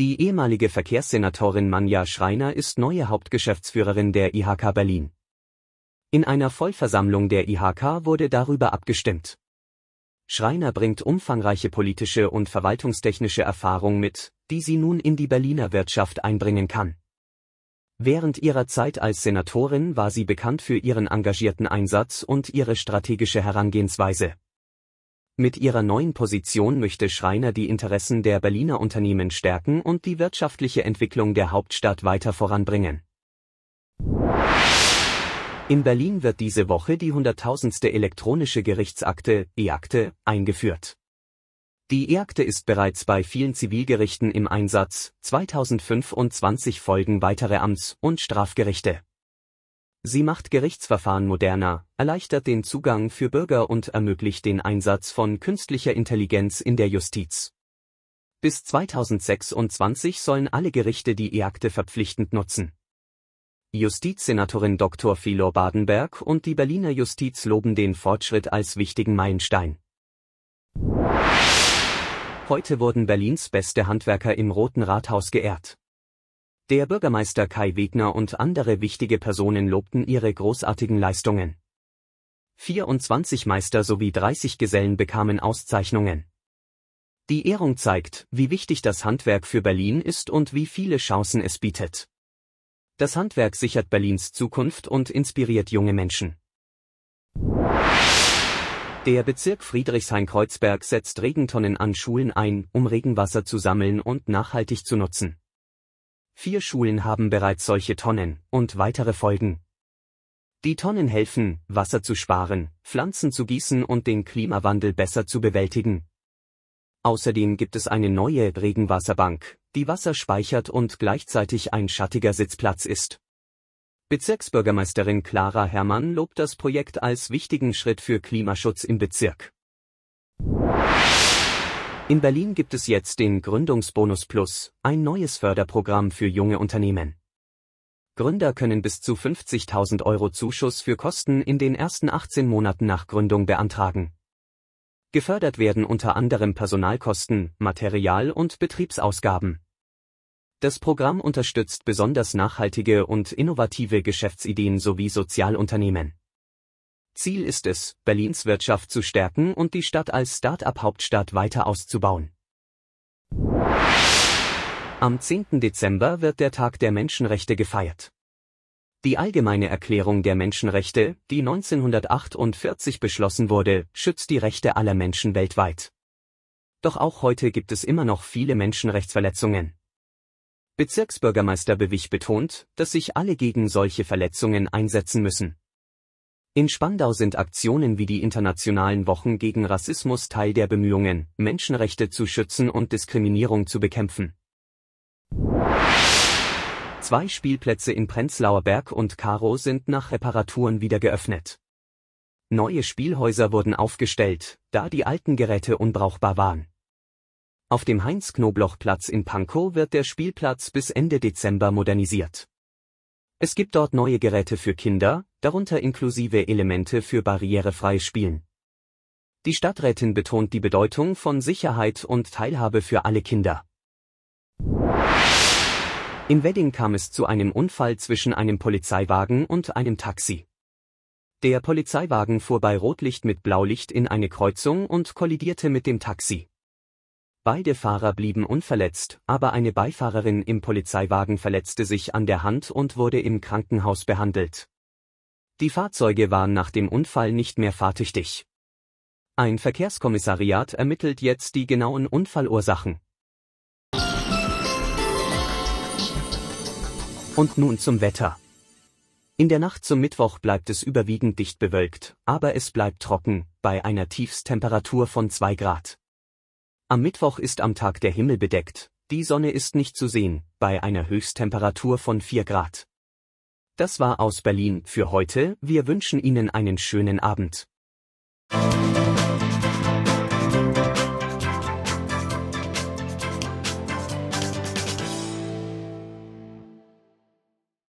Die ehemalige Verkehrssenatorin Manja Schreiner ist neue Hauptgeschäftsführerin der IHK Berlin. In einer Vollversammlung der IHK wurde darüber abgestimmt. Schreiner bringt umfangreiche politische und verwaltungstechnische Erfahrung mit, die sie nun in die Berliner Wirtschaft einbringen kann. Während ihrer Zeit als Senatorin war sie bekannt für ihren engagierten Einsatz und ihre strategische Herangehensweise. Mit ihrer neuen Position möchte Schreiner die Interessen der Berliner Unternehmen stärken und die wirtschaftliche Entwicklung der Hauptstadt weiter voranbringen. In Berlin wird diese Woche die hunderttausendste elektronische Gerichtsakte, E-Akte, eingeführt. Die E-Akte ist bereits bei vielen Zivilgerichten im Einsatz, 2025 folgen weitere Amts- und Strafgerichte. Sie macht Gerichtsverfahren moderner, erleichtert den Zugang für Bürger und ermöglicht den Einsatz von künstlicher Intelligenz in der Justiz. Bis 2026 sollen alle Gerichte die E-Akte verpflichtend nutzen. Justizsenatorin Dr. Philor Badenberg und die Berliner Justiz loben den Fortschritt als wichtigen Meilenstein. Heute wurden Berlins beste Handwerker im Roten Rathaus geehrt. Der Bürgermeister Kai Wegner und andere wichtige Personen lobten ihre großartigen Leistungen. 24 Meister sowie 30 Gesellen bekamen Auszeichnungen. Die Ehrung zeigt, wie wichtig das Handwerk für Berlin ist und wie viele Chancen es bietet. Das Handwerk sichert Berlins Zukunft und inspiriert junge Menschen. Der Bezirk Friedrichshain-Kreuzberg setzt Regentonnen an Schulen ein, um Regenwasser zu sammeln und nachhaltig zu nutzen. Vier Schulen haben bereits solche Tonnen und weitere folgen. Die Tonnen helfen, Wasser zu sparen, Pflanzen zu gießen und den Klimawandel besser zu bewältigen. Außerdem gibt es eine neue Regenwasserbank, die Wasser speichert und gleichzeitig ein schattiger Sitzplatz ist. Bezirksbürgermeisterin Clara Herrmann lobt das Projekt als wichtigen Schritt für Klimaschutz im Bezirk. In Berlin gibt es jetzt den Gründungsbonus Plus, ein neues Förderprogramm für junge Unternehmen. Gründer können bis zu 50.000 Euro Zuschuss für Kosten in den ersten 18 Monaten nach Gründung beantragen. Gefördert werden unter anderem Personalkosten, Material- und Betriebsausgaben. Das Programm unterstützt besonders nachhaltige und innovative Geschäftsideen sowie Sozialunternehmen. Ziel ist es, Berlins Wirtschaft zu stärken und die Stadt als Start-up-Hauptstadt weiter auszubauen. Am 10. Dezember wird der Tag der Menschenrechte gefeiert. Die Allgemeine Erklärung der Menschenrechte, die 1948 beschlossen wurde, schützt die Rechte aller Menschen weltweit. Doch auch heute gibt es immer noch viele Menschenrechtsverletzungen. Bezirksbürgermeister Bewich betont, dass sich alle gegen solche Verletzungen einsetzen müssen. In Spandau sind Aktionen wie die Internationalen Wochen gegen Rassismus Teil der Bemühungen, Menschenrechte zu schützen und Diskriminierung zu bekämpfen. Zwei Spielplätze in Prenzlauer Berg und Karo sind nach Reparaturen wieder geöffnet. Neue Spielhäuser wurden aufgestellt, da die alten Geräte unbrauchbar waren. Auf dem Heinz-Knobloch-Platz in Pankow wird der Spielplatz bis Ende Dezember modernisiert. Es gibt dort neue Geräte für Kinder, darunter inklusive Elemente für barrierefreie Spielen. Die Stadträtin betont die Bedeutung von Sicherheit und Teilhabe für alle Kinder. Im Wedding kam es zu einem Unfall zwischen einem Polizeiwagen und einem Taxi. Der Polizeiwagen fuhr bei Rotlicht mit Blaulicht in eine Kreuzung und kollidierte mit dem Taxi. Beide Fahrer blieben unverletzt, aber eine Beifahrerin im Polizeiwagen verletzte sich an der Hand und wurde im Krankenhaus behandelt. Die Fahrzeuge waren nach dem Unfall nicht mehr fahrtüchtig. Ein Verkehrskommissariat ermittelt jetzt die genauen Unfallursachen. Und nun zum Wetter. In der Nacht zum Mittwoch bleibt es überwiegend dicht bewölkt, aber es bleibt trocken, bei einer Tiefstemperatur von 2 Grad. Am Mittwoch ist am Tag der Himmel bedeckt, die Sonne ist nicht zu sehen, bei einer Höchsttemperatur von 4 Grad. Das war aus Berlin für heute, wir wünschen Ihnen einen schönen Abend.